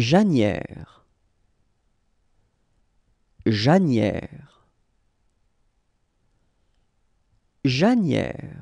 Janière. Janière. Janière.